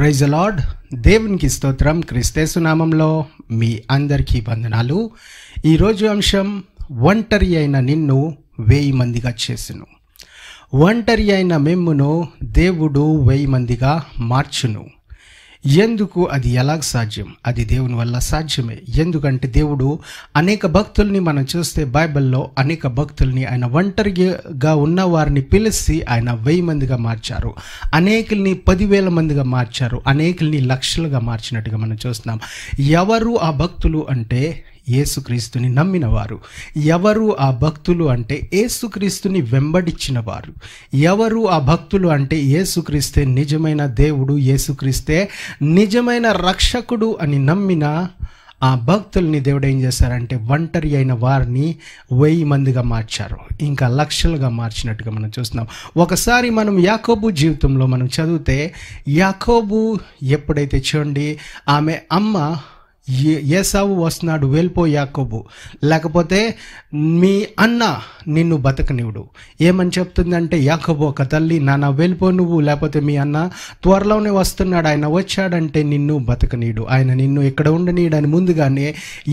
praise అలాడ్ దేవునికి స్తోత్రం క్రిస్తేసునామంలో మీ అందరికీ వందనాలు ఈరోజు అంశం ఒంటరి అయిన నిన్ను వెయ్యి మందిగా చేసును ఒంటరి అయిన మిమ్మును దేవుడు వెయ్యి మందిగా మార్చును ఎందుకు అది ఎలాగ సాధ్యం అది దేవుని వల్ల సాధ్యమే ఎందుకంటే దేవుడు అనేక భక్తుల్ని మనం చూస్తే బైబిల్లో అనేక భక్తుల్ని ఆయన ఒంటరిగా ఉన్న వారిని పిలిచి ఆయన వెయ్యి మందిగా మార్చారు అనేకుల్ని పదివేల మందిగా మార్చారు అనేకుల్ని లక్షలుగా మార్చినట్టుగా మనం చూస్తున్నాం ఎవరు ఆ భక్తులు అంటే నమ్మిన నమ్మినవారు ఎవరు ఆ భక్తులు అంటే ఏసుక్రీస్తుని వెంబడించిన వారు ఎవరు ఆ భక్తులు అంటే ఏసుక్రీస్తే నిజమైన దేవుడు ఏసుక్రీస్తే నిజమైన రక్షకుడు అని నమ్మిన ఆ భక్తుల్ని దేవుడు ఏం చేశారంటే ఒంటరి అయిన వారిని వెయ్యి మందిగా మార్చారు ఇంకా లక్షలుగా మార్చినట్టుగా మనం చూస్తున్నాం ఒకసారి మనం యాకోబు జీవితంలో మనం చదివితే యాకోబు ఎప్పుడైతే చూడండి ఆమె అమ్మ ఏసావు వస్తున్నాడు వెళ్ళిపో యాకోబు లేకపోతే మీ అన్న నిన్ను బతకనివుడు ఏమని చెప్తుందంటే యాకోబు ఒక తల్లి నాన్న వెళ్ళిపో నువ్వు లేకపోతే మీ అన్న త్వరలోనే వస్తున్నాడు ఆయన వచ్చాడంటే నిన్ను బతకనీడు ఆయన నిన్ను ఇక్కడ ఉండనీడు అని ముందుగానే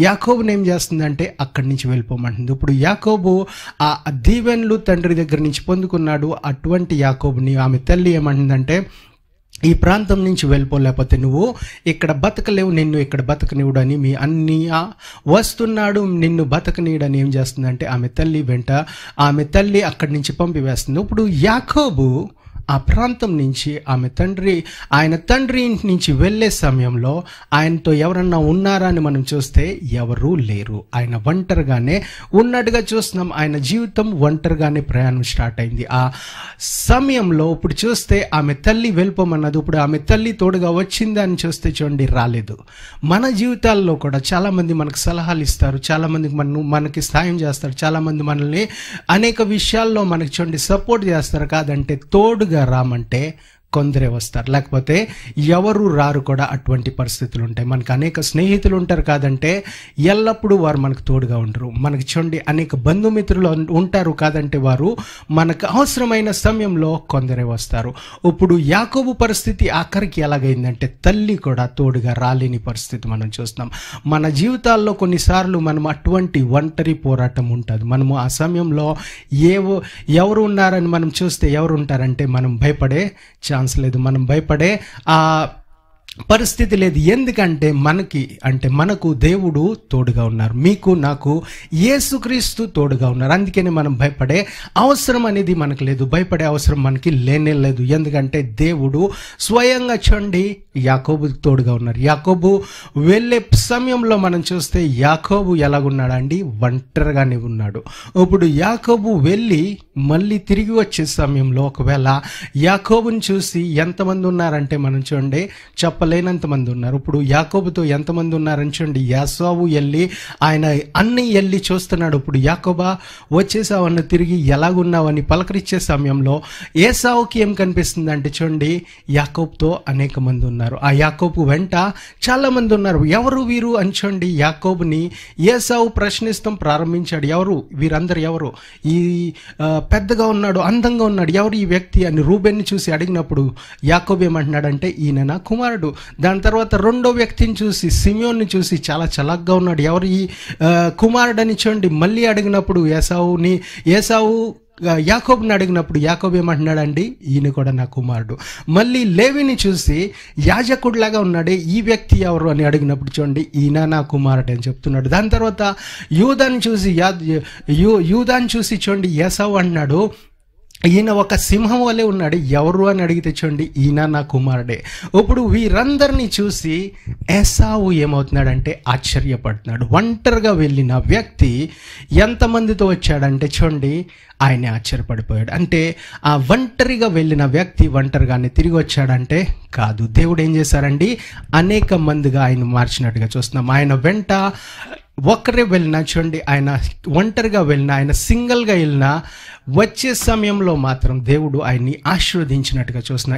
యాకోబుని ఏం చేస్తుందంటే అక్కడి నుంచి వెళ్ళిపోమంటుంది ఇప్పుడు యాకోబు ఆ దీవెన్లు తండ్రి దగ్గర నుంచి పొందుకున్నాడు అటువంటి యాకోబుని ఆమె తల్లి ఏమంటుందంటే ఈ ప్రాంతం నుంచి వెళ్ళిపోలేకపోతే నువ్వు ఇక్కడ బతకలేవు నిన్ను ఇక్కడ బతకనివ్వడని మీ అన్ని వస్తున్నాడు నిన్ను బతకనీయడని ఏం చేస్తుందంటే ఆమె తల్లి వెంట ఆమె తల్లి అక్కడి నుంచి పంపివేస్తుంది ఇప్పుడు యాకోబు ఆ ప్రాంతం నుంచి ఆమె తండ్రి ఆయన తండ్రి ఇంటి నుంచి వెళ్ళే సమయంలో ఆయనతో ఎవరన్నా ఉన్నారా అని మనం చూస్తే ఎవరూ లేరు ఆయన ఒంటరిగానే ఉన్నట్టుగా చూస్తున్నాం ఆయన జీవితం ఒంటరిగానే ప్రయాణం స్టార్ట్ అయింది ఆ సమయంలో ఇప్పుడు చూస్తే ఆమె తల్లి వెళ్ళిపోమన్నది ఇప్పుడు ఆమె తల్లి తోడుగా వచ్చిందా అని చూస్తే చూడండి రాలేదు మన జీవితాల్లో కూడా చాలామంది మనకు సలహాలు ఇస్తారు చాలామందికి మన మనకి సాయం చేస్తారు చాలామంది మనల్ని అనేక విషయాల్లో మనకి చూడండి సపోర్ట్ చేస్తారు కాదంటే తోడుగా రామంటే కొందరే వస్తారు లేకపోతే ఎవరు రారు కూడా అటువంటి పరిస్థితులు ఉంటాయి మనకు అనేక స్నేహితులు ఉంటారు కాదంటే ఎల్లప్పుడూ వారు మనకు తోడుగా ఉండరు మనకు చూడండి అనేక బంధుమిత్రులు ఉంటారు కాదంటే వారు మనకు అవసరమైన సమయంలో కొందరే వస్తారు ఇప్పుడు యాకోబు పరిస్థితి ఆఖరికి ఎలాగైందంటే తల్లి కూడా తోడుగా రాలేని పరిస్థితి మనం చూస్తున్నాం మన జీవితాల్లో కొన్నిసార్లు మనం అటువంటి ఒంటరి పోరాటం ఉంటుంది మనము ఆ సమయంలో ఏవో ఎవరు ఉన్నారని మనం చూస్తే ఎవరు ఉంటారంటే మనం భయపడే ఛాన్స్ లేదు మనం భయపడే ఆ పరిస్థితి లేదు ఎందుకంటే మనకి అంటే మనకు దేవుడు తోడుగా ఉన్నారు మీకు నాకు యేసుక్రీస్తు తోడుగా ఉన్నారు అందుకని మనం భయపడే అవసరం అనేది మనకు లేదు భయపడే అవసరం మనకి లేనే లేదు ఎందుకంటే దేవుడు స్వయంగా చండి యాకోబు తోడుగా ఉన్నారు యాకోబు వెళ్ళే సమయంలో మనం చూస్తే యాకోబు ఎలాగున్నాడండి ఒంటరిగానే ఉన్నాడు ఇప్పుడు యాకోబు వెళ్ళి మళ్ళీ తిరిగి వచ్చే సమయంలో ఒకవేళ యాకోబుని చూసి ఎంతమంది ఉన్నారంటే మనం చూడండి చెప్ప చెప్పలేనంత మంది ఉన్నారు ఇప్పుడు యాకోబుతో ఎంతమంది ఉన్నారని చూడండి యాసావు వెళ్ళి ఆయన అన్ని వెళ్ళి చూస్తున్నాడు ఇప్పుడు యాకోబా వచ్చేసావన్న తిరిగి ఎలాగున్నావని పలకరించే సమయంలో ఏసావుకి ఏం కనిపిస్తుంది అంటే చూడండి యాకోబ్తో అనేక మంది ఉన్నారు ఆ యాకోబు వెంట చాలామంది ఉన్నారు ఎవరు వీరు అని చూడండి యాకోబుని ఏసావు ప్రశ్నిస్తాం ప్రారంభించాడు ఎవరు వీరందరు ఎవరు ఈ పెద్దగా ఉన్నాడు అందంగా ఉన్నాడు ఎవరు ఈ వ్యక్తి అని రూబెన్ని చూసి అడిగినప్పుడు యాకోబ్ ఏమంటున్నాడంటే ఈయన నా కుమారుడు దాని తర్వాత రెండో వ్యక్తిని చూసి సిమియోన్ని చూసి చాలా చలాగ్గా ఉన్నాడు ఎవరు ఈ కుమారుడని చూడండి మళ్ళీ అడిగినప్పుడు ఏసావుని ఏసావు యాకోబుని అడిగినప్పుడు యాకోబు ఏమంటున్నాడండి ఈయన కూడా నా కుమారుడు మళ్ళీ లేవిని చూసి యాజకుడిలాగా ఉన్నాడు ఈ వ్యక్తి ఎవరు అని అడిగినప్పుడు చూడండి ఈయన నా కుమారుడు అని చెప్తున్నాడు దాని తర్వాత యూదాన్ని చూసి యా యూ యూదాన్ని చూసి చూడండి యేసావు అన్నాడు ఈయన ఒక సింహం వల్లే ఉన్నాడు ఎవరు అని అడిగితే చూడండి ఈయన నా కుమారుడే ఇప్పుడు వీరందరినీ చూసి ఎసావు ఏమవుతున్నాడంటే ఆశ్చర్యపడుతున్నాడు ఒంటరిగా వెళ్ళిన వ్యక్తి ఎంతమందితో వచ్చాడంటే చూడండి ఆయనే ఆశ్చర్యపడిపోయాడు అంటే ఆ ఒంటరిగా వెళ్ళిన వ్యక్తి ఒంటరిగానే తిరిగి వచ్చాడంటే కాదు దేవుడు ఏం చేశారండి అనేక మందిగా ఆయన మార్చినట్టుగా చూస్తున్నాం ఆయన వెంట ఒక్కరే వెళ్ళినా చూడండి ఆయన ఒంటరిగా వెళ్ళినా ఆయన సింగిల్గా వెళ్ళినా వచ్చే సమయంలో మాత్రం దేవుడు ఆయన్ని ఆశీర్వదించినట్టుగా చూసిన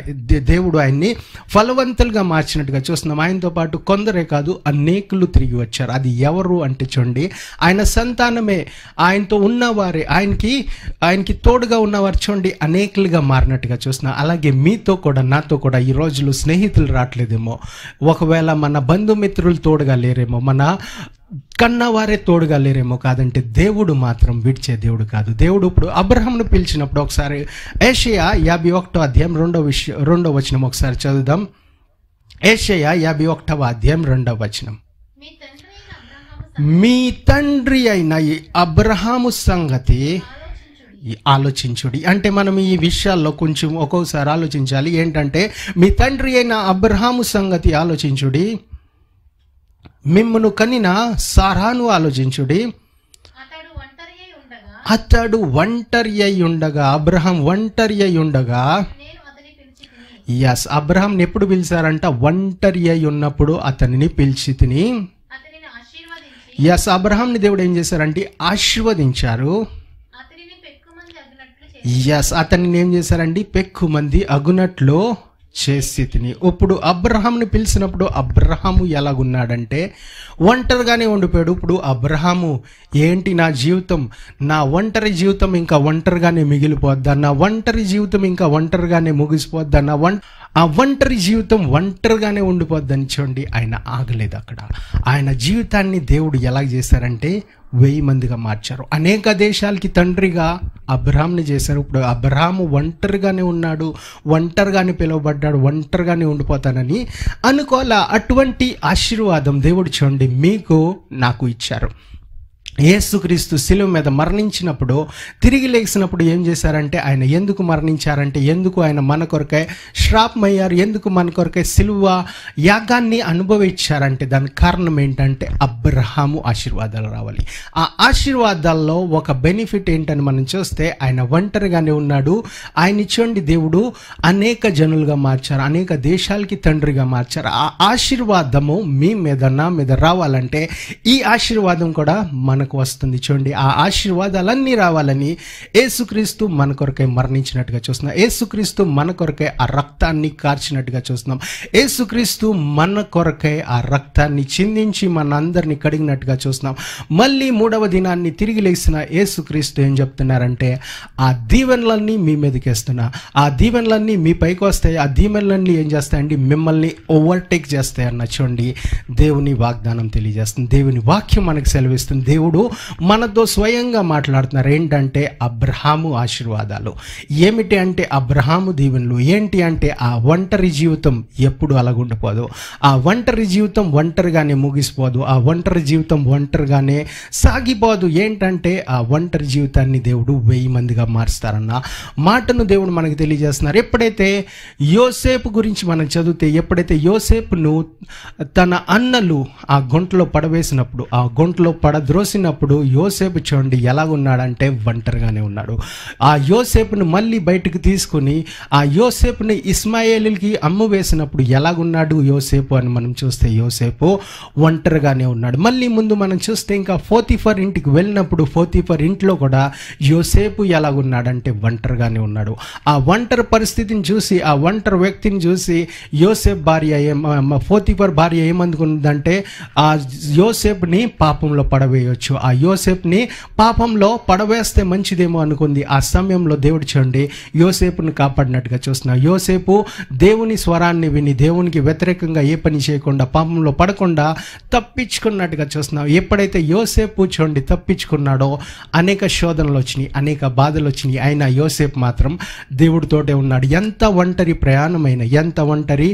దేవుడు ఆయన్ని ఫలవంతులుగా మార్చినట్టుగా చూస్తున్నాం ఆయనతో పాటు కొందరే కాదు అనేకులు తిరిగి వచ్చారు అది ఎవరు అంటే చూడండి ఆయన సంతానమే ఆయనతో ఉన్నవారే ఆయనకి ఆయనకి తోడుగా ఉన్నవారు చూడండి అనేకులుగా మారినట్టుగా చూసిన అలాగే మీతో కూడా నాతో కూడా ఈ రోజులు స్నేహితులు రావట్లేదేమో ఒకవేళ మన బంధుమిత్రులు తోడుగా లేరేమో మన కన్నవారే తోడుగా లేరేమో కాదంటే దేవుడు మాత్రం విడిచే దేవుడు కాదు దేవుడు ఇప్పుడు అబ్ర అబ్రహంను పిలిచినప్పుడు ఒకసారి ఏషియా యాభై ఒకటో అధ్యాయం రెండో విషయం రెండో వచనం ఒకసారి చదువుదాం ఏషియా యాభై ఒకటవ అధ్యాయం రెండవ వచనం మీ తండ్రి అయిన ఈ అబ్రహాము సంగతి ఆలోచించుడి అంటే మనం ఈ విషయాల్లో కొంచెం ఒక్కోసారి ఆలోచించాలి ఏంటంటే మీ తండ్రి అయిన అబ్రహాము సంగతి ఆలోచించుడి మిమ్మను కనిన సారాను ఆలోచించుడి అతడు ఒంటరి అయి ఉండగా అబ్రహం ఒంటరి అయి ఉండగా ఎస్ అబ్రహాంని ఎప్పుడు పిలిచారంట ఒంటరి అయి ఉన్నప్పుడు అతనిని పిలిచి తిని ఎస్ అబ్రహాంని దేవుడు ఏం చేశారంటే ఆశీర్వదించారు ఎస్ అతన్ని ఏం చేశారండి పెక్కు మంది అగునట్లు చేస్థితిని ఇప్పుడు అబ్రహాంని పిలిచినప్పుడు అబ్రహాము ఎలాగున్నాడంటే ఒంటరిగానే ఉండిపోయాడు ఇప్పుడు అబ్రహాము ఏంటి నా జీవితం నా ఒంటరి జీవితం ఇంకా ఒంటరిగానే మిగిలిపోద్దా నా ఒంటరి జీవితం ఇంకా ఒంటరిగానే ముగిసిపోద్దా నా ఒం ఆ ఒంటరి జీవితం ఒంటరిగానే ఉండిపోద్దని చూడండి ఆయన ఆగలేదు అక్కడ ఆయన జీవితాన్ని దేవుడు ఎలా చేశారంటే వెయ్యి మందిగా మార్చారు అనేక దేశాలకి తండ్రిగా అబ్రహాంని చేశారు ఇప్పుడు అబ్రహాము ఒంటరిగానే ఉన్నాడు ఒంటరిగానే పిలువబడ్డాడు ఒంటరిగానే ఉండిపోతానని అనుకోవాల అటువంటి ఆశీర్వాదం దేవుడు చూడండి మీకు నాకు ఇచ్చారు ఏసుక్రీస్తు శిలువ మీద మరణించినప్పుడు తిరిగి లేచినప్పుడు ఏం చేశారంటే ఆయన ఎందుకు మరణించారంటే ఎందుకు ఆయన మన కొరకే శ్రాపమయ్యారు ఎందుకు మన కొరకే శిలువ యాగాన్ని అనుభవించారంటే దాని కారణం ఏంటంటే అబ్రహాము ఆశీర్వాదాలు రావాలి ఆ ఆశీర్వాదాల్లో ఒక బెనిఫిట్ ఏంటని మనం చూస్తే ఆయన ఒంటరిగానే ఉన్నాడు ఆయన చూడండి దేవుడు అనేక జనులుగా మార్చారు అనేక దేశాలకి తండ్రిగా మార్చారు ఆ ఆశీర్వాదము మీ మీద నా మీద రావాలంటే ఈ ఆశీర్వాదం కూడా మన మనకు వస్తుంది చూడండి ఆ ఆశీర్వాదాలన్నీ రావాలని ఏసుక్రీస్తు మన కొరకే మరణించినట్టుగా చూస్తున్నాం ఏసుక్రీస్తు మన కొరకే ఆ రక్తాన్ని కార్చినట్టుగా చూస్తున్నాం ఏసుక్రీస్తు మన కొరకే ఆ రక్తాన్ని చిందించి అందరినీ కడిగినట్టుగా చూస్తున్నాం మళ్ళీ మూడవ దినాన్ని తిరిగి లేచిన ఏసుక్రీస్తు ఏం చెప్తున్నారంటే ఆ దీవెనలన్నీ మీ మీదకేస్తున్నా ఆ దీవెనలన్నీ మీ పైకి వస్తాయి ఆ దీవెనలన్నీ ఏం చేస్తాయండి మిమ్మల్ని ఓవర్టేక్ చేస్తాయన్న చూడండి దేవుని వాగ్దానం తెలియజేస్తుంది దేవుని వాక్యం మనకు సెలవిస్తుంది దేవుడు దేవుడు మనతో స్వయంగా మాట్లాడుతున్నారు ఏంటంటే అబ్రహాము ఆశీర్వాదాలు ఏమిటి అంటే అబ్రహాము దీవెనలు ఏంటి అంటే ఆ ఒంటరి జీవితం ఎప్పుడు అలాగుండిపోదు ఆ ఒంటరి జీవితం ఒంటరిగానే ముగిసిపోదు ఆ ఒంటరి జీవితం ఒంటరిగానే సాగిపోదు ఏంటంటే ఆ ఒంటరి జీవితాన్ని దేవుడు వెయ్యి మందిగా మారుస్తారన్న మాటను దేవుడు మనకు తెలియజేస్తున్నారు ఎప్పుడైతే యోసేపు గురించి మనం చదివితే ఎప్పుడైతే యోసేపును తన అన్నలు ఆ గుంటలో పడవేసినప్పుడు ఆ గుంటలో పడద్రోసి చూసినప్పుడు యోసేపు చూడండి ఎలాగున్నాడంటే ఒంటరిగానే ఉన్నాడు ఆ యోసేపును మళ్ళీ బయటకు తీసుకుని ఆ యోసేపుని ఇస్మాయిల్కి అమ్ము వేసినప్పుడు ఎలాగున్నాడు యోసేపు అని మనం చూస్తే యోసేపు ఒంటరిగానే ఉన్నాడు మళ్ళీ ముందు మనం చూస్తే ఇంకా ఫోర్తిఫర్ ఇంటికి వెళ్ళినప్పుడు ఫోర్తిఫర్ ఇంట్లో కూడా యోసేపు ఎలాగున్నాడంటే ఒంటరిగానే ఉన్నాడు ఆ ఒంటరి పరిస్థితిని చూసి ఆ ఒంటరి వ్యక్తిని చూసి యోసేఫ్ భార్య ఏం ఫోర్తిఫర్ భార్య ఏమందుకుందంటే ఆ యోసేపుని పాపంలో పడవేయొచ్చు చేయొచ్చు ఆ యోసేప్ని పాపంలో పడవేస్తే మంచిదేమో అనుకుంది ఆ సమయంలో దేవుడు చూడండి యోసేపును కాపాడినట్టుగా చూస్తున్నా యోసేపు దేవుని స్వరాన్ని విని దేవునికి వ్యతిరేకంగా ఏ పని చేయకుండా పాపంలో పడకుండా తప్పించుకున్నట్టుగా చూస్తున్నావు ఎప్పుడైతే యోసేపు చూడండి తప్పించుకున్నాడో అనేక శోధనలు వచ్చినాయి అనేక బాధలు వచ్చినాయి అయినా యోసేపు మాత్రం దేవుడితోటే ఉన్నాడు ఎంత ఒంటరి ప్రయాణమైన ఎంత ఒంటరి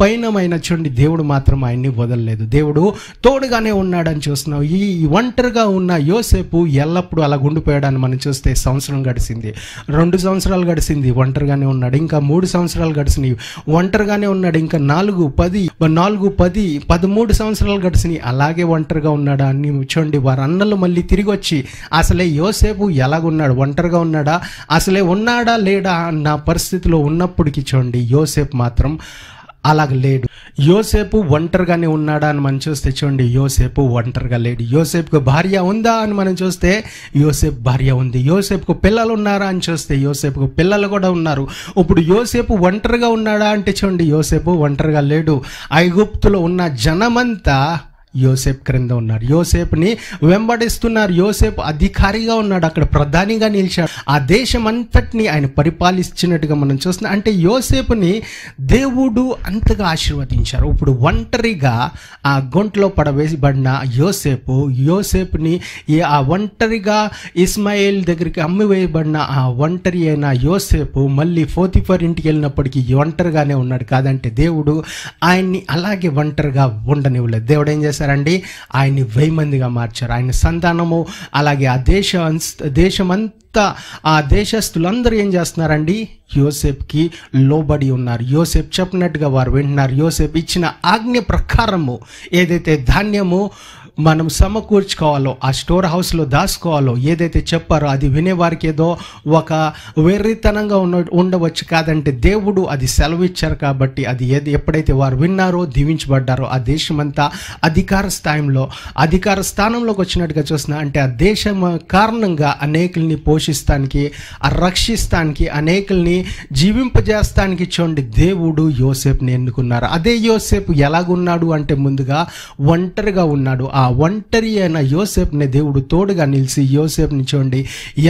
పయనమైన చూడండి దేవుడు మాత్రం ఆయన్ని వదలలేదు దేవుడు తోడుగానే ఉన్నాడని చూస్తున్నావు ఈ ఒంటరిగా ఉన్న యోసేపు ఎల్లప్పుడూ అలా గుండిపోయాడని మనం చూస్తే సంవత్సరం గడిచింది రెండు సంవత్సరాలు గడిచింది ఒంటరిగానే ఉన్నాడు ఇంకా మూడు సంవత్సరాలు గడిచినవి ఒంటరిగానే ఉన్నాడు ఇంకా నాలుగు పది నాలుగు పది పదమూడు సంవత్సరాలు గడిచినవి అలాగే ఒంటరిగా ఉన్నాడా అన్ని చూడండి వారు అన్నలు మళ్ళీ తిరిగి వచ్చి అసలే యోసేపు ఎలాగున్నాడు ఒంటరిగా ఉన్నాడా అసలే ఉన్నాడా లేడా అన్న పరిస్థితిలో ఉన్నప్పటికీ చూడండి యోసేపు మాత్రం అలాగ లేడు యోసేపు ఒంటరిగానే ఉన్నాడా అని మనం చూస్తే చూడండి యోసేపు ఒంటరిగా లేడు యోసేపుకు భార్య ఉందా అని మనం చూస్తే యోసేపు భార్య ఉంది యోసేపుకు పిల్లలు ఉన్నారా అని చూస్తే యోసేపుకు పిల్లలు కూడా ఉన్నారు ఇప్పుడు యోసేపు ఒంటరిగా ఉన్నాడా అంటే చూడండి యోసేపు ఒంటరిగా లేడు ఐగుప్తులో ఉన్న జనమంతా యోసేప్ క్రింద ఉన్నారు యోసేపుని వెంబడిస్తున్నారు యోసేప్ అధికారిగా ఉన్నాడు అక్కడ ప్రధానిగా నిలిచాడు ఆ దేశం అంతటిని ఆయన పరిపాలిస్తున్నట్టుగా మనం చూస్తున్నాం అంటే యోసేపుని దేవుడు అంతగా ఆశీర్వదించారు ఇప్పుడు ఒంటరిగా ఆ గొంట్లో పడవేసిబడిన యోసేపు యోసేపుని ఆ ఒంటరిగా ఇస్మాయిల్ దగ్గరికి అమ్మివేయబడిన ఆ ఒంటరి అయిన యోసేపు మళ్ళీ ఫోర్తిఫర్ ఇంటికి వెళ్ళినప్పటికీ ఒంటరిగానే ఉన్నాడు కాదంటే దేవుడు ఆయన్ని అలాగే ఒంటరిగా ఉండనివ్వలేదు దేవుడు ఏం చేస్తాడు చేశారండి ఆయన్ని వెయ్యి మందిగా మార్చారు ఆయన సంతానము అలాగే ఆ దేశ దేశమంతా ఆ దేశస్తులందరూ ఏం చేస్తున్నారండి యోసేప్కి లోబడి ఉన్నారు యోసేప్ చెప్పినట్టుగా వారు వింటున్నారు యోసేప్ ఇచ్చిన ఆజ్ఞ ప్రకారము ఏదైతే ధాన్యము మనం సమకూర్చుకోవాలో ఆ స్టోర్ హౌస్లో దాచుకోవాలో ఏదైతే చెప్పారో అది వినేవారికి ఏదో ఒక వెర్రితనంగా ఉన్న ఉండవచ్చు కాదంటే దేవుడు అది సెలవిచ్చారు కాబట్టి అది ఏది ఎప్పుడైతే వారు విన్నారో దీవించబడ్డారో ఆ దేశమంతా అధికార స్థాయిలో అధికార స్థానంలోకి వచ్చినట్టుగా చూసిన అంటే ఆ దేశం కారణంగా అనేకుల్ని పోషిస్తానికి రక్షిస్తానికి అనేకుల్ని జీవింపజేస్తానికి చూడండి దేవుడు యోసేపుని ఎన్నుకున్నారు అదే యోసేపు ఎలాగున్నాడు అంటే ముందుగా ఒంటరిగా ఉన్నాడు ఆ ఒంటరి అయిన యోసేపుని దేవుడు తోడుగా నిలిచి ని చూడండి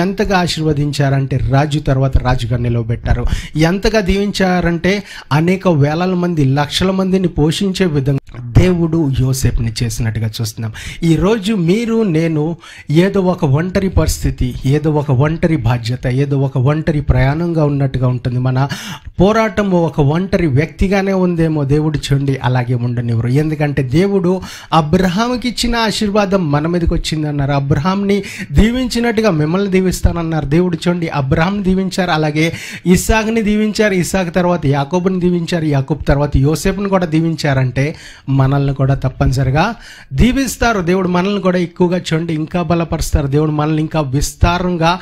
ఎంతగా ఆశీర్వదించారంటే రాజు తర్వాత రాజుగా నిలవబెట్టారు ఎంతగా దీవించారంటే అనేక వేల మంది లక్షల మందిని పోషించే విధంగా దేవుడు యోసేప్ని చేసినట్టుగా చూస్తున్నాం ఈరోజు మీరు నేను ఏదో ఒక ఒంటరి పరిస్థితి ఏదో ఒక ఒంటరి బాధ్యత ఏదో ఒక ఒంటరి ప్రయాణంగా ఉన్నట్టుగా ఉంటుంది మన పోరాటం ఒక ఒంటరి వ్యక్తిగానే ఉందేమో దేవుడు చూడండి అలాగే ఉండనివ్వరు ఎందుకంటే దేవుడు అబ్రహాంకి ఇచ్చిన ఆశీర్వాదం మన మీదకి వచ్చిందన్నారు అబ్రహాంని దీవించినట్టుగా మిమ్మల్ని దీవిస్తానన్నారు దేవుడు చూడండి అబ్రహాంని దీవించారు అలాగే ఇసాగ్ని దీవించారు ఇసాగ్ తర్వాత యాకోబుని దీవించారు యాకోబ్ తర్వాత యోసేపుని కూడా దీవించారంటే మన మనల్ని కూడా తప్పనిసరిగా దీవిస్తారు దేవుడు మనల్ని కూడా ఎక్కువగా చూడండి ఇంకా బలపరుస్తారు దేవుడు మనల్ని ఇంకా విస్తారంగా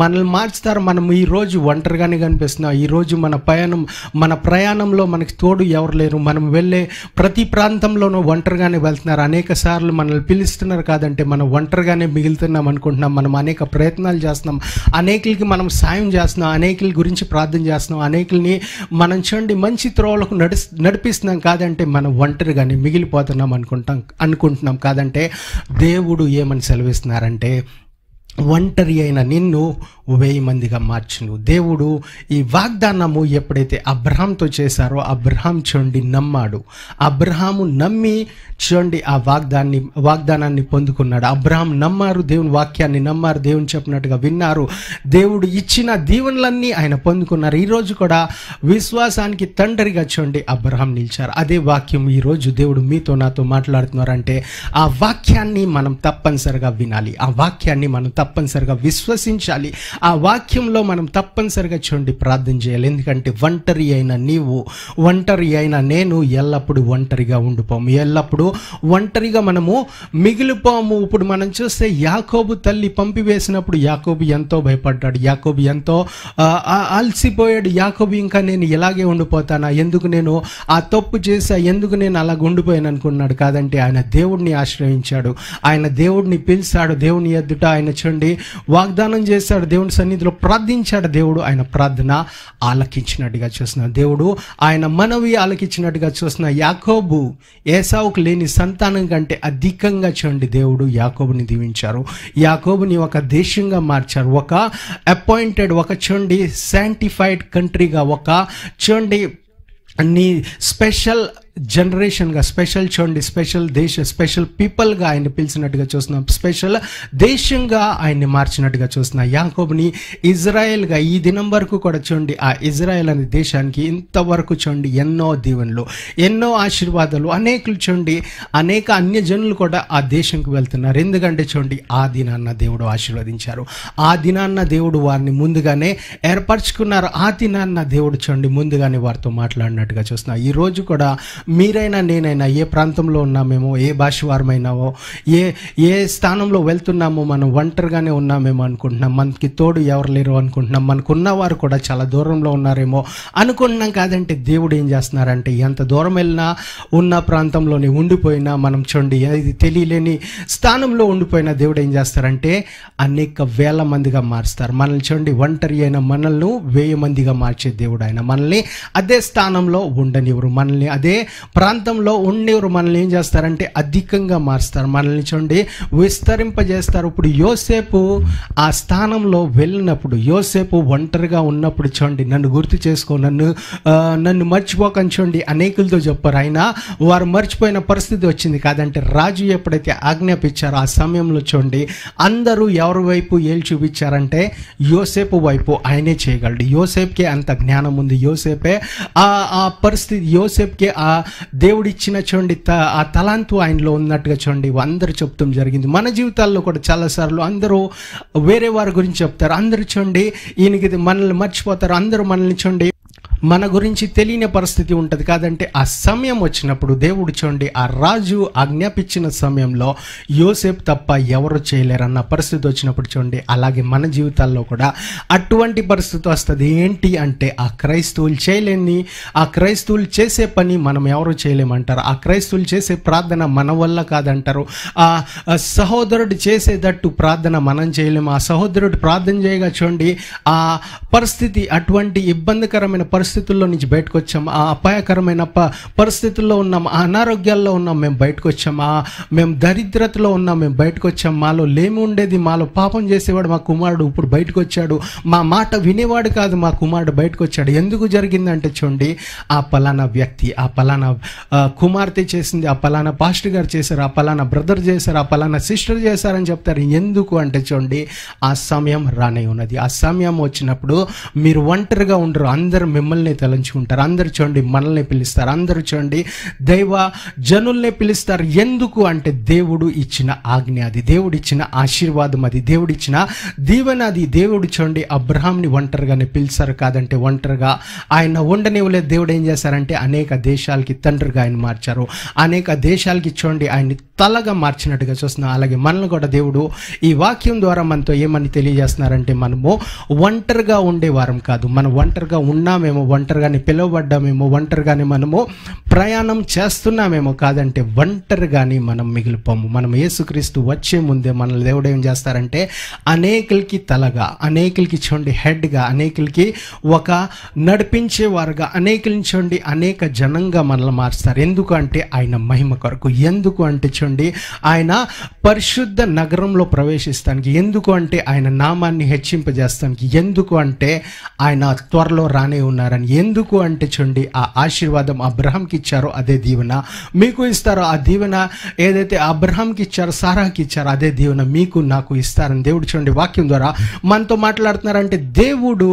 మనల్ని మార్చుతారు మనం ఈరోజు ఒంటరిగానే కనిపిస్తున్నాం ఈరోజు మన ప్రయాణం మన ప్రయాణంలో మనకి తోడు ఎవరు లేరు మనం వెళ్ళే ప్రతి ప్రాంతంలోనూ ఒంటరిగానే వెళ్తున్నారు అనేక సార్లు మనల్ని పిలుస్తున్నారు కాదంటే మనం ఒంటరిగానే మిగులుతున్నాం అనుకుంటున్నాం మనం అనేక ప్రయత్నాలు చేస్తున్నాం అనేకులకి మనం సాయం చేస్తున్నాం అనేకుల గురించి ప్రార్థన చేస్తున్నాం అనేకుల్ని మనం చూడండి మంచి త్రోవలకు నడి నడిపిస్తున్నాం కాదంటే మనం ఒంటరిగానే మిగిలి మిగిలిపోతున్నాం అనుకుంటాం అనుకుంటున్నాం కాదంటే దేవుడు ఏమని సెలవిస్తున్నారంటే ఒంటరి అయిన నిన్ను వెయ్యి మందిగా మార్చును దేవుడు ఈ వాగ్దానము ఎప్పుడైతే అబ్రహాంతో చేశారో అబ్రహాం చూడండి నమ్మాడు అబ్రహాము నమ్మి చూడండి ఆ వాగ్దాన్ని వాగ్దానాన్ని పొందుకున్నాడు అబ్రహాం నమ్మారు దేవుని వాక్యాన్ని నమ్మారు దేవుని చెప్పినట్టుగా విన్నారు దేవుడు ఇచ్చిన దీవెనలన్నీ ఆయన పొందుకున్నారు ఈరోజు కూడా విశ్వాసానికి తండ్రిగా చూడండి అబ్రహాం నిలిచారు అదే వాక్యం ఈరోజు దేవుడు మీతో నాతో మాట్లాడుతున్నారంటే ఆ వాక్యాన్ని మనం తప్పనిసరిగా వినాలి ఆ వాక్యాన్ని మనం తప్పనిసరిగా విశ్వసించాలి ఆ వాక్యంలో మనం తప్పనిసరిగా చూడండి ప్రార్థన చేయాలి ఎందుకంటే ఒంటరి అయిన నీవు ఒంటరి అయిన నేను ఎల్లప్పుడూ ఒంటరిగా ఉండిపోము ఎల్లప్పుడూ ఒంటరిగా మనము మిగిలిపోము ఇప్పుడు మనం చూస్తే యాకోబు తల్లి పంపివేసినప్పుడు యాకోబు ఎంతో భయపడ్డాడు యాకోబు ఎంతో అలసిపోయాడు యాకోబు ఇంకా నేను ఇలాగే ఉండిపోతానా ఎందుకు నేను ఆ తప్పు చేసా ఎందుకు నేను అలా ఉండిపోయాను అనుకున్నాడు కాదంటే ఆయన దేవుడిని ఆశ్రయించాడు ఆయన దేవుడిని పిలిచాడు దేవుని ఎద్దుట ఆయన చూడండి వాగ్దానం చేశాడు దేవుని సన్నిధిలో ప్రార్థించాడు దేవుడు ఆయన ప్రార్థన ఆలకించినట్టుగా చూసిన దేవుడు ఆయన మనవి ఆలకించినట్టుగా చూసిన యాకోబు ఏసావుకు లేని సంతానం కంటే అధికంగా చూడండి దేవుడు యాకోబుని దీవించారు యాకోబుని ఒక దేశంగా మార్చారు ఒక అపాయింటెడ్ ఒక చూడండి శాంటిఫైడ్ కంట్రీగా ఒక చూడండి నీ స్పెషల్ జనరేషన్గా స్పెషల్ చూడండి స్పెషల్ దేశ స్పెషల్ పీపుల్గా ఆయన పిలిచినట్టుగా చూస్తున్నాం స్పెషల్ దేశంగా ఆయన్ని మార్చినట్టుగా చూస్తున్నాం యాకోబుని ఇజ్రాయెల్గా ఈ దినం వరకు కూడా చూడండి ఆ ఇజ్రాయెల్ అనే దేశానికి ఇంతవరకు చూడండి ఎన్నో దీవెనలు ఎన్నో ఆశీర్వాదాలు అనేకులు చూడండి అనేక అన్య జనులు కూడా ఆ దేశంకు వెళ్తున్నారు ఎందుకంటే చూడండి ఆ దినాన్న దేవుడు ఆశీర్వదించారు ఆ దినాన్న దేవుడు వారిని ముందుగానే ఏర్పరచుకున్నారు ఆ దినాన్న దేవుడు చూడండి ముందుగానే వారితో మాట్లాడినట్టుగా చూస్తున్నాం ఈ రోజు కూడా మీరైనా నేనైనా ఏ ప్రాంతంలో ఉన్నామేమో ఏ భాష వారమైనావో ఏ ఏ స్థానంలో వెళ్తున్నామో మనం ఒంటరిగానే ఉన్నామేమో అనుకుంటున్నాం మనకి తోడు ఎవరు లేరు అనుకుంటున్నాం మనకున్న వారు కూడా చాలా దూరంలో ఉన్నారేమో అనుకుంటున్నాం కాదంటే దేవుడు ఏం చేస్తున్నారంటే ఎంత దూరం వెళ్ళినా ఉన్న ప్రాంతంలోని ఉండిపోయినా మనం చూడండి ఇది తెలియలేని స్థానంలో ఉండిపోయిన దేవుడు ఏం చేస్తారంటే అనేక వేల మందిగా మారుస్తారు మనల్ని చూడండి ఒంటరి అయిన మనల్ని వెయ్యి మందిగా మార్చే దేవుడు ఆయన మనల్ని అదే స్థానంలో ఉండనివ్వరు మనల్ని అదే ప్రాంతంలో ఉండేవారు మనల్ని ఏం చేస్తారంటే అధికంగా మారుస్తారు మనల్ని చూడండి విస్తరింపజేస్తారు ఇప్పుడు యోసేపు ఆ స్థానంలో వెళ్ళినప్పుడు యోసేపు ఒంటరిగా ఉన్నప్పుడు చూడండి నన్ను గుర్తు చేసుకో నన్ను నన్ను మర్చిపోకని చూడండి అనేకులతో చెప్పారు ఆయన వారు మర్చిపోయిన పరిస్థితి వచ్చింది కాదంటే రాజు ఎప్పుడైతే ఆజ్ఞాపించారో ఆ సమయంలో చూడండి అందరూ ఎవరి వైపు ఏళ్ళు చూపించారంటే యోసేపు వైపు ఆయనే చేయగలడు యోసేప్కే అంత జ్ఞానం ఉంది యోసేపే ఆ పరిస్థితి యోసేప్కే ఆ దేవుడిచ్చిన చూడండి త ఆ తలాంతు ఆయనలో ఉన్నట్టుగా చూడండి అందరూ చెప్తాం జరిగింది మన జీవితాల్లో కూడా చాలాసార్లు అందరూ వేరే వారి గురించి చెప్తారు అందరూ చూడండి ఈయనకి మనల్ని మర్చిపోతారు అందరూ మనల్ని చూడండి మన గురించి తెలియని పరిస్థితి ఉంటుంది కాదంటే ఆ సమయం వచ్చినప్పుడు దేవుడు చూడండి ఆ రాజు ఆజ్ఞాపించిన సమయంలో యోసేప్ తప్ప ఎవరు చేయలేరన్న పరిస్థితి వచ్చినప్పుడు చూడండి అలాగే మన జీవితాల్లో కూడా అటువంటి పరిస్థితి వస్తుంది ఏంటి అంటే ఆ క్రైస్తవులు చేయలేని ఆ క్రైస్తవులు చేసే పని మనం ఎవరు చేయలేమంటారు ఆ క్రైస్తవులు చేసే ప్రార్థన మన వల్ల కాదంటారు ఆ సహోదరుడు చేసేటట్టు ప్రార్థన మనం చేయలేము ఆ సహోదరుడు ప్రార్థన చేయగా చూడండి ఆ పరిస్థితి అటువంటి ఇబ్బందికరమైన పరిస్థితి పరిస్థితుల్లో నుంచి బయటకు వచ్చాం ఆ అపాయకరమైన పరిస్థితుల్లో ఉన్నాం ఆ అనారోగ్యాల్లో ఉన్నాం మేము బయటకు వచ్చాం ఆ మేము దరిద్రతలో ఉన్నాం మేము బయటకు వచ్చాం మాలో లేమి ఉండేది మాలో పాపం చేసేవాడు మా కుమారుడు ఇప్పుడు బయటకు వచ్చాడు మా మాట వినేవాడు కాదు మా కుమారుడు బయటకు వచ్చాడు ఎందుకు జరిగిందంటే చూడండి ఆ పలానా వ్యక్తి ఆ పలానా కుమార్తె చేసింది ఆ పలానా పాస్టర్ గారు చేశారు ఆ పలానా బ్రదర్ చేశారు ఆ పలానా సిస్టర్ చేశారని చెప్తారు ఎందుకు అంటే చూడండి ఆ సమయం రానే ఉన్నది ఆ సమయం వచ్చినప్పుడు మీరు ఒంటరిగా ఉండరు అందరు మిమ్మల్ని మనల్ని ఉంటారు అందరు చూడండి మనల్ని పిలుస్తారు అందరు చూడండి దైవ జనుల్ని పిలుస్తారు ఎందుకు అంటే దేవుడు ఇచ్చిన ఆజ్ఞ అది దేవుడు ఇచ్చిన ఆశీర్వాదం అది దేవుడు ఇచ్చిన దీవెన అది దేవుడు చూడండి అబ్రహాంని ఒంటరిగానే పిలిచారు కాదంటే ఒంటరిగా ఆయన ఉండనివ్వలేదు దేవుడు ఏం చేశారంటే అనేక దేశాలకి తండ్రిగా ఆయన మార్చారు అనేక దేశాలకి చూడండి ఆయన్ని తలగా మార్చినట్టుగా చూస్తున్నాం అలాగే మనల్ని కూడా దేవుడు ఈ వాక్యం ద్వారా మనతో ఏమని తెలియజేస్తున్నారంటే మనము ఒంటరిగా ఉండేవారం కాదు మనం ఒంటరిగా ఉన్నామేమో ఒంటరిగాని పిలువబడ్డామేమో ఒంటరిగాని మనము ప్రయాణం చేస్తున్నామేమో కాదంటే ఒంటరిగాని మనం మిగిలిపోము మనం యేసుక్రీస్తు వచ్చే ముందే మనల్ని దేవుడు ఏం చేస్తారంటే అనేకులకి తలగా అనేకులకి చూడండి హెడ్గా అనేకులకి ఒక నడిపించేవారుగా అనేకులని చూడండి అనేక జనంగా మనల్ని మారుస్తారు ఎందుకంటే ఆయన మహిమ కొరకు ఎందుకు అంటే చూడండి ఆయన పరిశుద్ధ నగరంలో ప్రవేశిస్తానికి ఎందుకు అంటే ఆయన నామాన్ని హెచ్చింపజేస్తానికి ఎందుకు అంటే ఆయన త్వరలో రానే ఉన్నారని అనుకుంటున్నాను ఎందుకు అంటే చూడండి ఆ ఆశీర్వాదం అబ్రహంకి ఇచ్చారో అదే దీవెన మీకు ఇస్తారో ఆ దీవెన ఏదైతే అబ్రహంకి ఇచ్చారో సారాకి ఇచ్చారో అదే దీవెన మీకు నాకు ఇస్తారని దేవుడు చూడండి వాక్యం ద్వారా మనతో మాట్లాడుతున్నారంటే దేవుడు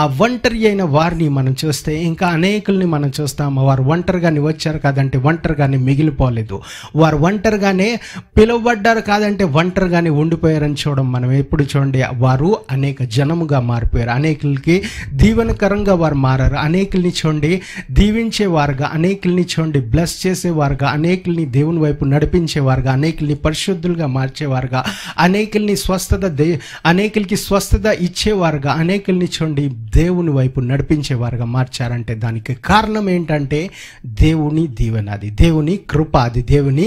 ఆ ఒంటరి అయిన వారిని మనం చూస్తే ఇంకా అనేకుల్ని మనం చూస్తాము వారు ఒంటరిగానే వచ్చారు కాదంటే ఒంటరిగానే మిగిలిపోలేదు వారు ఒంటరిగానే పిలువబడ్డారు కాదంటే ఒంటరిగానే ఉండిపోయారని చూడడం మనం ఎప్పుడు చూడండి వారు అనేక జనముగా మారిపోయారు అనేకులకి దీవెనకరంగా వారు మారారు అనేకుల్ని చూడండి దీవించేవారుగా అనేకుల్ని చూడండి బ్లెస్ చేసేవారుగా అనేకుల్ని దేవుని వైపు నడిపించేవారుగా అనేకుల్ని పరిశుద్ధులుగా మార్చేవారుగా అనేకుల్ని స్వస్థత దే అనేకులకి స్వస్థత ఇచ్చేవారుగా అనేకుల్ని చూడండి దేవుని వైపు నడిపించేవారుగా మార్చారంటే దానికి కారణం ఏంటంటే దేవుని దీవెన దేవుని కృప అది దేవుని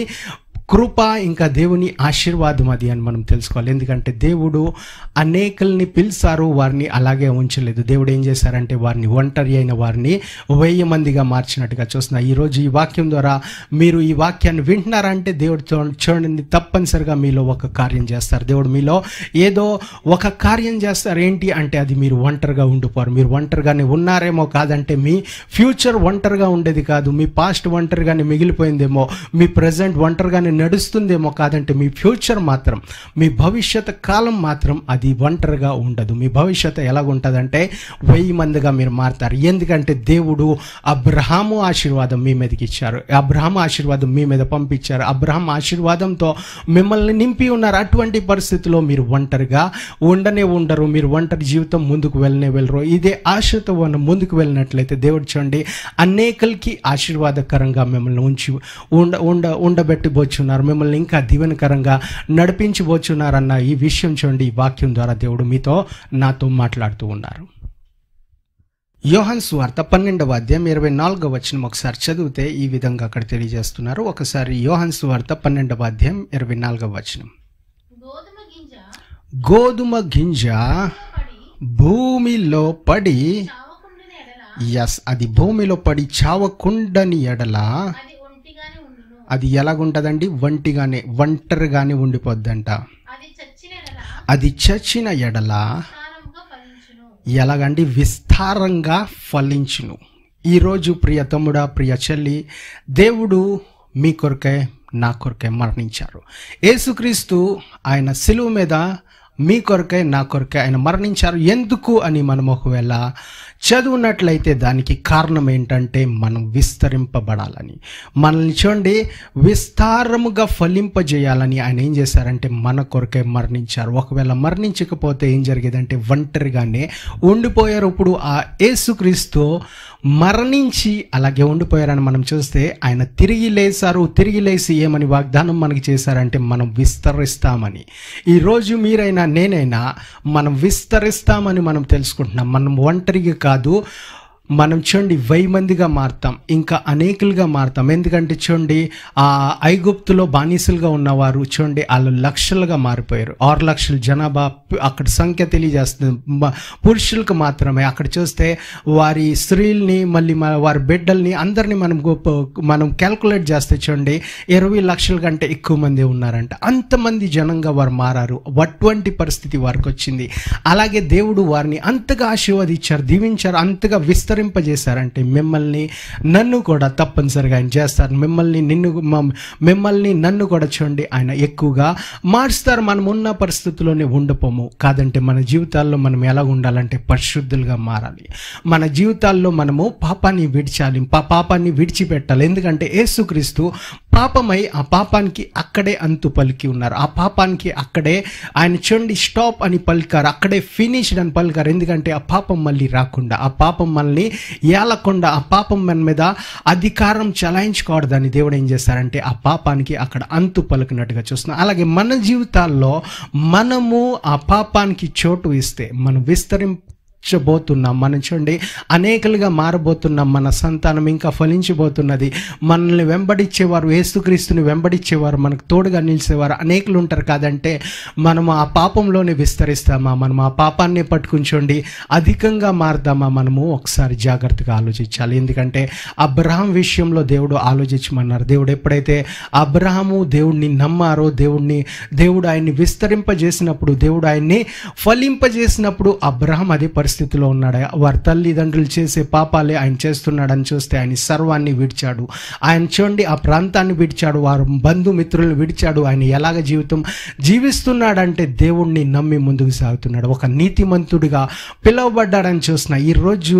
కృప ఇంకా దేవుని ఆశీర్వాదం అది అని మనం తెలుసుకోవాలి ఎందుకంటే దేవుడు అనేకల్ని పిలిచారు వారిని అలాగే ఉంచలేదు దేవుడు ఏం చేశారంటే వారిని ఒంటరి అయిన వారిని వెయ్యి మందిగా మార్చినట్టుగా చూస్తున్నా ఈరోజు ఈ వాక్యం ద్వారా మీరు ఈ వాక్యాన్ని వింటున్నారంటే దేవుడు చూడండి తప్పనిసరిగా మీలో ఒక కార్యం చేస్తారు దేవుడు మీలో ఏదో ఒక కార్యం చేస్తారు ఏంటి అంటే అది మీరు ఒంటరిగా ఉండిపోరు మీరు ఒంటరిగానే ఉన్నారేమో కాదంటే మీ ఫ్యూచర్ ఒంటరిగా ఉండేది కాదు మీ పాస్ట్ ఒంటరిగానే మిగిలిపోయిందేమో మీ ప్రజెంట్ ఒంటరిగానే నడుస్తుందేమో కాదంటే మీ ఫ్యూచర్ మాత్రం మీ భవిష్యత్ కాలం మాత్రం అది ఒంటరిగా ఉండదు మీ భవిష్యత్తు ఎలాగుంటుందంటే వెయ్యి మందిగా మీరు మారుతారు ఎందుకంటే దేవుడు అబ్రహాము ఆశీర్వాదం మీ మీదకి ఇచ్చారు అబ్రహాం ఆశీర్వాదం మీ మీద పంపించారు అబ్రహాం ఆశీర్వాదంతో మిమ్మల్ని నింపి ఉన్నారు అటువంటి పరిస్థితిలో మీరు ఒంటరిగా ఉండనే ఉండరు మీరు ఒంటరి జీవితం ముందుకు వెళ్ళనే వెళ్ళరు ఇదే ఆశతో ఉన్న ముందుకు వెళ్ళినట్లయితే దేవుడు చూడండి అనేకలకి ఆశీర్వాదకరంగా మిమ్మల్ని ఉంచి ఉండ ఉండ ఉండబెట్టుకోవచ్చు వచ్చున్నారు మిమ్మల్ని ఇంకా దీవెనకరంగా వచ్చున్నారన్న ఈ విషయం చూడండి ఈ వాక్యం ద్వారా దేవుడు మీతో నాతో మాట్లాడుతూ ఉన్నారు యోహన్ సువార్త పన్నెండవ అధ్యాయం ఇరవై నాలుగవ వచనం ఒకసారి చదివితే ఈ విధంగా అక్కడ తెలియజేస్తున్నారు ఒకసారి యోహన్ సువార్త పన్నెండవ అధ్యాయం ఇరవై నాలుగవ వచనం గోధుమ గింజ భూమిలో పడి ఎస్ అది భూమిలో పడి చావకుండని ఎడల అది ఎలాగుంటుందండి ఒంటిగానే ఒంటరిగానే ఉండిపోద్దంట అది చచ్చిన ఎడల ఎలాగండి విస్తారంగా ఫలించును ఈరోజు ప్రియ తమ్ముడా ప్రియ చెల్లి దేవుడు మీ కొరకే నా కొరకే మరణించారు యేసుక్రీస్తు ఆయన సిలువు మీద మీ కొరకై నా కొరకై ఆయన మరణించారు ఎందుకు అని మనం ఒకవేళ చదువునట్లయితే దానికి కారణం ఏంటంటే మనం విస్తరింపబడాలని మనల్ని చూడండి విస్తారముగా ఫలింపజేయాలని ఆయన ఏం చేశారంటే మన కొరకై మరణించారు ఒకవేళ మరణించకపోతే ఏం జరిగేదంటే ఒంటరిగానే ఉండిపోయారు ఇప్పుడు ఆ యేసుక్రీస్తు మరణించి అలాగే ఉండిపోయారని మనం చూస్తే ఆయన తిరిగి లేసారు తిరిగి లేసి ఏమని వాగ్దానం మనకి చేశారంటే మనం విస్తరిస్తామని ఈరోజు మీరైనా నేనైనా మనం విస్తరిస్తామని మనం తెలుసుకుంటున్నాం మనం ఒంటరిగా కాదు మనం చూడండి వెయ్యి మందిగా మారుతాం ఇంకా అనేకులుగా మారుతాం ఎందుకంటే చూడండి ఆ ఐగుప్తులో బానిసలుగా ఉన్నవారు చూడండి వాళ్ళు లక్షలుగా మారిపోయారు ఆరు లక్షల జనాభా అక్కడ సంఖ్య తెలియజేస్తుంది పురుషులకు మాత్రమే అక్కడ చూస్తే వారి స్త్రీల్ని మళ్ళీ వారి బిడ్డల్ని అందరినీ మనం గొప్ప మనం క్యాల్కులేట్ చేస్తే చూడండి ఇరవై లక్షల కంటే ఎక్కువ మంది ఉన్నారంట అంతమంది జనంగా వారు మారారు అటువంటి పరిస్థితి వారికి వచ్చింది అలాగే దేవుడు వారిని అంతగా ఆశీర్వదించారు దీవించారు అంతగా విస్తర హెచ్చరింపజేశారంటే మిమ్మల్ని నన్ను కూడా తప్పనిసరిగా ఆయన చేస్తారు మిమ్మల్ని నిన్ను మిమ్మల్ని నన్ను కూడా చూడండి ఆయన ఎక్కువగా మార్చుతారు మనం ఉన్న పరిస్థితుల్లోనే ఉండిపోము కాదంటే మన జీవితాల్లో మనం ఎలా ఉండాలంటే పరిశుద్ధులుగా మారాలి మన జీవితాల్లో మనము పాపాన్ని విడిచాలి పాపాన్ని విడిచిపెట్టాలి ఎందుకంటే యేసుక్రీస్తు పాపమై ఆ పాపానికి అక్కడే అంతు పలికి ఉన్నారు ఆ పాపానికి అక్కడే ఆయన చూడండి స్టాప్ అని పలికారు అక్కడే ఫినిష్డ్ అని పలికారు ఎందుకంటే ఆ పాపం మళ్ళీ రాకుండా ఆ పాపం మనల్ని ఏలకుండా ఆ పాపం మన మీద అధికారం చలాయించకూడదని దేవుడు ఏం చేస్తారంటే ఆ పాపానికి అక్కడ అంతు పలికినట్టుగా చూస్తున్నాం అలాగే మన జీవితాల్లో మనము ఆ పాపానికి చోటు ఇస్తే మనం విస్తరి ఫలించబోతున్నాం మనం చూడండి అనేకలుగా మారబోతున్నాం మన సంతానం ఇంకా ఫలించబోతున్నది మనల్ని వెంబడిచ్చేవారు ఏసుక్రీస్తుని వెంబడిచ్చేవారు మనకు తోడుగా నిలిచేవారు అనేకులు ఉంటారు కాదంటే మనము ఆ పాపంలోనే విస్తరిస్తామా మనం ఆ పాపాన్ని పట్టుకుంచోండి అధికంగా మారుదామా మనము ఒకసారి జాగ్రత్తగా ఆలోచించాలి ఎందుకంటే అబ్రహాం విషయంలో దేవుడు ఆలోచించమన్నారు దేవుడు ఎప్పుడైతే అబ్రహము దేవుడిని నమ్మారో దేవుడిని దేవుడు ఆయన్ని విస్తరింపజేసినప్పుడు దేవుడు ఆయన్ని ఫలింపజేసినప్పుడు అబ్రహం అదే పరిస్థితి పరిస్థితిలో ఉన్నాడు వారి తల్లిదండ్రులు చేసే పాపాలే ఆయన చేస్తున్నాడని చూస్తే ఆయన సర్వాన్ని విడిచాడు ఆయన చూడండి ఆ ప్రాంతాన్ని విడిచాడు వారు బంధుమిత్రులను విడిచాడు ఆయన ఎలాగ జీవితం జీవిస్తున్నాడంటే దేవుణ్ణి నమ్మి ముందుకు సాగుతున్నాడు ఒక నీతిమంతుడిగా పిలువబడ్డాడని చూసిన ఈరోజు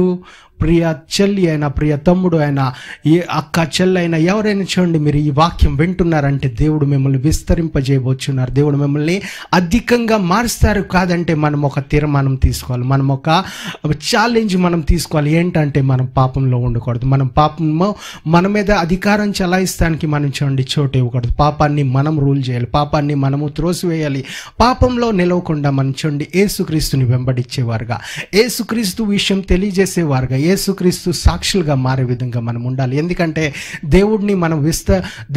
ప్రియ చెల్లి అయినా ప్రియ తమ్ముడు అయినా ఏ అక్క చెల్లి అయినా ఎవరైనా చూడండి మీరు ఈ వాక్యం వింటున్నారంటే దేవుడు మిమ్మల్ని విస్తరింపజేయబోచున్నారు దేవుడు మిమ్మల్ని అధికంగా మారుస్తారు కాదంటే మనం ఒక తీర్మానం తీసుకోవాలి మనం ఒక ఛాలెంజ్ మనం తీసుకోవాలి ఏంటంటే మనం పాపంలో ఉండకూడదు మనం పాపము మన మీద అధికారం చలాయిస్తానికి మనం చూడండి చోటు ఇవ్వకూడదు పాపాన్ని మనం రూల్ చేయాలి పాపాన్ని మనము త్రోసివేయాలి పాపంలో నిలవకుండా మనం చూడండి ఏసుక్రీస్తుని వెంబడించేవారుగా ఏసుక్రీస్తు విషయం తెలియజేసేవారుగా యేసుక్రీస్తు సాక్షులుగా మారే విధంగా మనం ఉండాలి ఎందుకంటే దేవుడిని మనం విస్త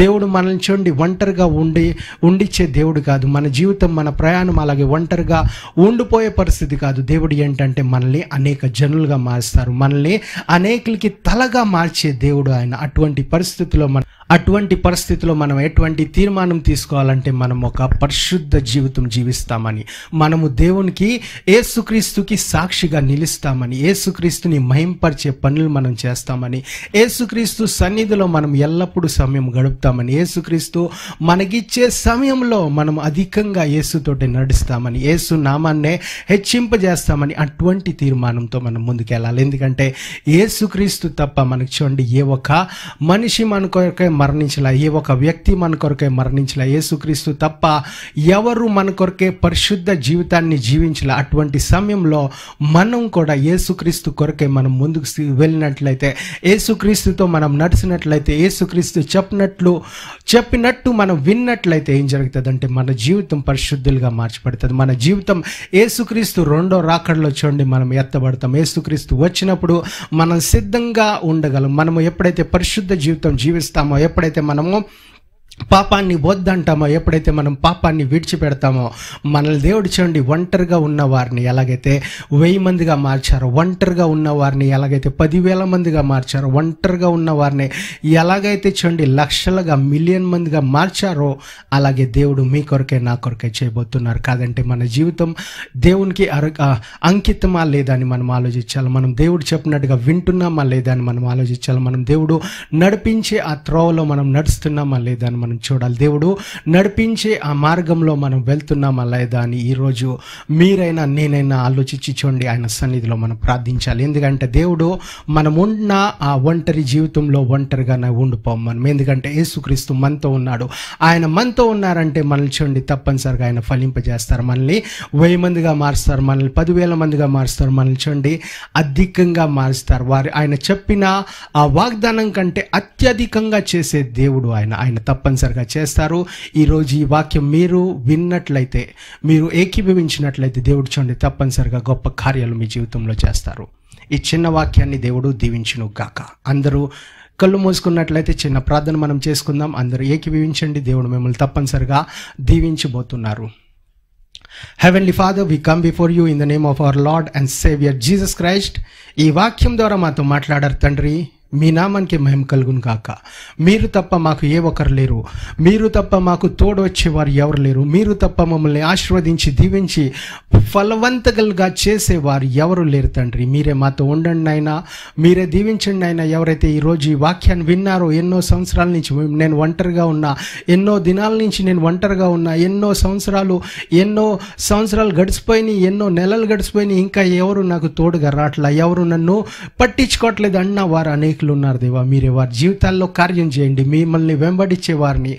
దేవుడు మనల్ని చూడండి ఒంటరిగా ఉండి ఉండిచ్చే దేవుడు కాదు మన జీవితం మన ప్రయాణం అలాగే ఒంటరిగా ఉండిపోయే పరిస్థితి కాదు దేవుడు ఏంటంటే మనల్ని అనేక జనులుగా మారుస్తారు మనల్ని అనేకులకి తలగా మార్చే దేవుడు ఆయన అటువంటి పరిస్థితుల్లో మనం అటువంటి పరిస్థితిలో మనం ఎటువంటి తీర్మానం తీసుకోవాలంటే మనం ఒక పరిశుద్ధ జీవితం జీవిస్తామని మనము దేవునికి ఏసుక్రీస్తుకి సాక్షిగా నిలుస్తామని ఏసుక్రీస్తుని మహింపరిచే పనులు మనం చేస్తామని ఏసుక్రీస్తు సన్నిధిలో మనం ఎల్లప్పుడూ సమయం గడుపుతామని ఏసుక్రీస్తు మనకిచ్చే సమయంలో మనం అధికంగా ఏసుతోటి నడుస్తామని ఏసు నామాన్నే హెచ్చింపజేస్తామని అటువంటి తీర్మానంతో మనం ముందుకెళ్ళాలి ఎందుకంటే ఏసుక్రీస్తు తప్ప మనకు చూడండి ఏ ఒక్క మనిషి మనకు మరణించలే ఏ ఒక వ్యక్తి మన కొరకే మరణించలే యేసుక్రీస్తు తప్ప ఎవరు మన కొరకే పరిశుద్ధ జీవితాన్ని జీవించలే అటువంటి సమయంలో మనం కూడా యేసుక్రీస్తు కొరకే మనం ముందుకు వెళ్ళినట్లయితే యేసుక్రీస్తుతో మనం నడిచినట్లయితే యేసుక్రీస్తు చెప్పినట్లు చెప్పినట్టు మనం విన్నట్లయితే ఏం జరుగుతుందంటే మన జీవితం పరిశుద్ధులుగా మార్చబడుతుంది మన జీవితం ఏసుక్రీస్తు రెండో రాకడలో చూడండి మనం ఎత్తబడతాం ఏసుక్రీస్తు వచ్చినప్పుడు మనం సిద్ధంగా ఉండగలం మనం ఎప్పుడైతే పరిశుద్ధ జీవితం జీవిస్తామో ఎప్పుడైతే మనము పాపాన్ని వద్దంటామో ఎప్పుడైతే మనం పాపాన్ని విడిచిపెడతామో మనల్ని దేవుడు చూడండి ఒంటరిగా ఉన్న వారిని ఎలాగైతే వెయ్యి మందిగా మార్చారో ఒంటరిగా ఉన్న వారిని ఎలాగైతే పదివేల మందిగా మార్చారో ఒంటరిగా ఉన్న వారిని ఎలాగైతే చూడండి లక్షలుగా మిలియన్ మందిగా మార్చారో అలాగే దేవుడు మీ కొరకే నా కొరకే చేయబోతున్నారు కాదంటే మన జీవితం దేవునికి అర అంకితమా లేదా అని మనం ఆలోచించాలి మనం దేవుడు చెప్పినట్టుగా వింటున్నామా లేదా అని మనం ఆలోచించాలి మనం దేవుడు నడిపించే ఆ త్రోవలో మనం నడుస్తున్నామా లేదా అని మనం చూడాలి దేవుడు నడిపించే ఆ మార్గంలో మనం వెళ్తున్నామా లేదా అని ఈరోజు మీరైనా నేనైనా ఆలోచించి చూడండి ఆయన సన్నిధిలో మనం ప్రార్థించాలి ఎందుకంటే దేవుడు మనం ఉన్న ఆ ఒంటరి జీవితంలో ఒంటరిగానే ఉండిపోం మనం ఎందుకంటే యేసుక్రీస్తు మనతో ఉన్నాడు ఆయన మనతో ఉన్నారంటే మనల్ని చూడండి తప్పనిసరిగా ఆయన ఫలింపజేస్తారు మనల్ని వెయ్యి మందిగా మారుస్తారు మనల్ని పదివేల మందిగా మారుస్తారు మనల్ని చూడండి అధికంగా మారుస్తారు వారు ఆయన చెప్పిన ఆ వాగ్దానం కంటే అత్యధికంగా చేసే దేవుడు ఆయన ఆయన తప్పనిసరి ఆన్సర్గా చేస్తారు ఈరోజు ఈ వాక్యం మీరు విన్నట్లయితే మీరు ఏకీభవించినట్లయితే దేవుడు చూడండి తప్పనిసరిగా గొప్ప కార్యాలు మీ జీవితంలో చేస్తారు ఈ చిన్న వాక్యాన్ని దేవుడు దీవించును గాక అందరూ కళ్ళు మూసుకున్నట్లయితే చిన్న ప్రార్థన మనం చేసుకుందాం అందరూ ఏకీభవించండి దేవుడు మిమ్మల్ని తప్పనిసరిగా దీవించబోతున్నారు heavenly father we come before you in the name of our Lord and saviour Jesus Christ ఈ వాక్యం ద్వారా మాతో మాట్లాడారు తండ్రి మీ నామానికి మహిమ కలుగును కాక మీరు తప్ప మాకు ఏ ఒక్కరు లేరు మీరు తప్ప మాకు తోడు వచ్చేవారు ఎవరు లేరు మీరు తప్ప మమ్మల్ని ఆశీర్వదించి దీవించి ఫలవంతగలుగా చేసేవారు ఎవరు లేరు తండ్రి మీరే మాతో ఉండండి అయినా మీరే దీవించండి అయినా ఎవరైతే ఈరోజు ఈ వాక్యాన్ని విన్నారో ఎన్నో సంవత్సరాల నుంచి నేను ఒంటరిగా ఉన్నా ఎన్నో దినాల నుంచి నేను ఒంటరిగా ఉన్నా ఎన్నో సంవత్సరాలు ఎన్నో సంవత్సరాలు గడిచిపోయినాయి ఎన్నో నెలలు గడిచిపోయినాయి ఇంకా ఎవరు నాకు తోడుగా రావట్లా ఎవరు నన్ను పట్టించుకోవట్లేదు అన్న వారు అనేకులు ఉన్నారు దేవా మీరే వారి జీవితాల్లో కార్యం చేయండి మిమ్మల్ని వెంబడించే వారిని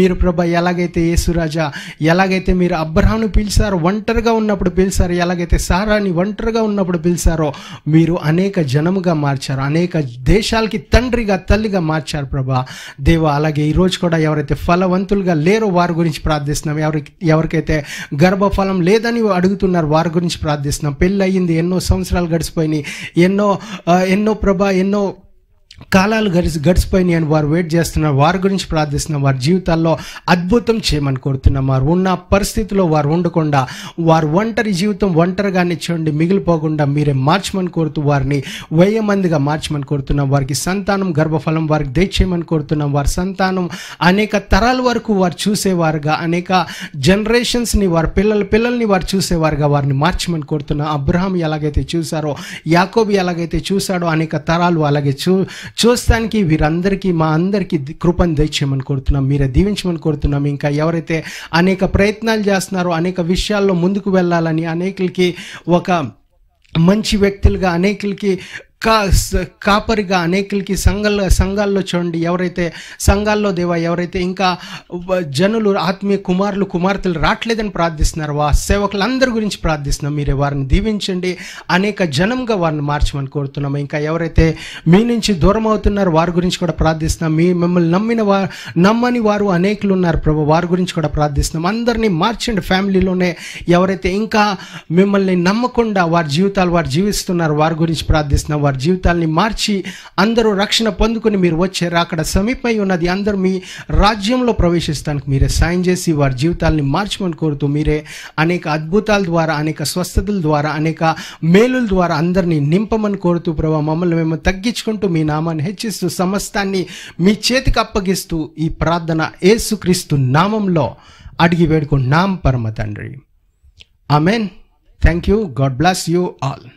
మీరు ప్రభా ఎలాగైతే యేసురాజా ఎలాగైతే మీరు అబ్రహాను పిలిచారు ఒంటరిగా ఒంటరిగా ఉన్నప్పుడు పిలిచారు ఎలాగైతే సారాని ఒంటరిగా ఉన్నప్పుడు పిలిచారో మీరు అనేక జనముగా మార్చారు అనేక దేశాలకి తండ్రిగా తల్లిగా మార్చారు ప్రభా దేవ అలాగే ఈరోజు కూడా ఎవరైతే ఫలవంతులుగా లేరో వారి గురించి ప్రార్థిస్తున్నాం ఎవరికి ఎవరికైతే గర్భఫలం లేదని అడుగుతున్నారు వారి గురించి ప్రార్థిస్తున్నాం పెళ్ళి అయ్యింది ఎన్నో సంవత్సరాలు గడిచిపోయినాయి ఎన్నో ఎన్నో ప్రభా ఎన్నో కాలాలు గడిచి గడిచిపోయినాయి అని వారు వెయిట్ చేస్తున్నారు వారి గురించి ప్రార్థిస్తున్న వారి జీవితాల్లో అద్భుతం చేయమని కోరుతున్నాం వారు ఉన్న పరిస్థితిలో వారు ఉండకుండా వారు ఒంటరి జీవితం ఒంటరిగానే చూడండి మిగిలిపోకుండా మీరే మార్చమని కోరుతూ వారిని వెయ్యి మందిగా మార్చమని కోరుతున్నాం వారికి సంతానం గర్భఫలం వారికి దయచేయమని కోరుతున్నాం వారి సంతానం అనేక తరాల వరకు వారు చూసేవారుగా అనేక జనరేషన్స్ని వారి పిల్లల పిల్లల్ని వారు చూసేవారుగా వారిని మార్చమని కోరుతున్నాం అబ్రహాం ఎలాగైతే చూశారో యాకోబి ఎలాగైతే చూశాడో అనేక తరాలు అలాగే చూ చూస్తానికి వీరందరికీ మా అందరికీ కృపను దయచేయమని కోరుతున్నాం మీరే దీవించమని కోరుతున్నాం ఇంకా ఎవరైతే అనేక ప్రయత్నాలు చేస్తున్నారో అనేక విషయాల్లో ముందుకు వెళ్ళాలని అనేకులకి ఒక మంచి వ్యక్తులుగా అనేకులకి కా కాపరిగా అనేకులకి సంఘాల సంఘాల్లో చూడండి ఎవరైతే సంఘాల్లో దేవా ఎవరైతే ఇంకా జనులు ఆత్మీయ కుమారులు కుమార్తెలు రావట్లేదని ప్రార్థిస్తున్నారు వా సేవకులందరి గురించి ప్రార్థిస్తున్నాం మీరే వారిని దీవించండి అనేక జనంగా వారిని మార్చమని కోరుతున్నాము ఇంకా ఎవరైతే మీ నుంచి దూరం అవుతున్నారు వారి గురించి కూడా ప్రార్థిస్తున్నాం మీ మిమ్మల్ని నమ్మిన వారు నమ్మని వారు అనేకులు ఉన్నారు ప్రభు వారి గురించి కూడా ప్రార్థిస్తున్నాం అందరినీ మార్చండి ఫ్యామిలీలోనే ఎవరైతే ఇంకా మిమ్మల్ని నమ్మకుండా వారి జీవితాలు వారు జీవిస్తున్నారు వారి గురించి ప్రార్థిస్తున్నాం వారి జీవితాలని మార్చి అందరూ రక్షణ పొందుకుని మీరు వచ్చారు అక్కడ సమీపమై ఉన్నది అందరూ మీ రాజ్యంలో ప్రవేశిస్తానికి మీరే సాయం చేసి వారి జీవితాలని మార్చమని కోరుతూ మీరే అనేక అద్భుతాల ద్వారా అనేక స్వస్థతల ద్వారా అనేక మేలుల ద్వారా అందరినీ నింపమని కోరుతూ ప్రభా మమ్మల్ని మేము తగ్గించుకుంటూ మీ నామాన్ని హెచ్చిస్తూ సమస్తాన్ని మీ చేతికి అప్పగిస్తూ ఈ ప్రార్థన ఏసుక్రీస్తు నామంలో అడిగి వేడుకుంటున్నాం పరమ తండ్రి amen thank you God bless you all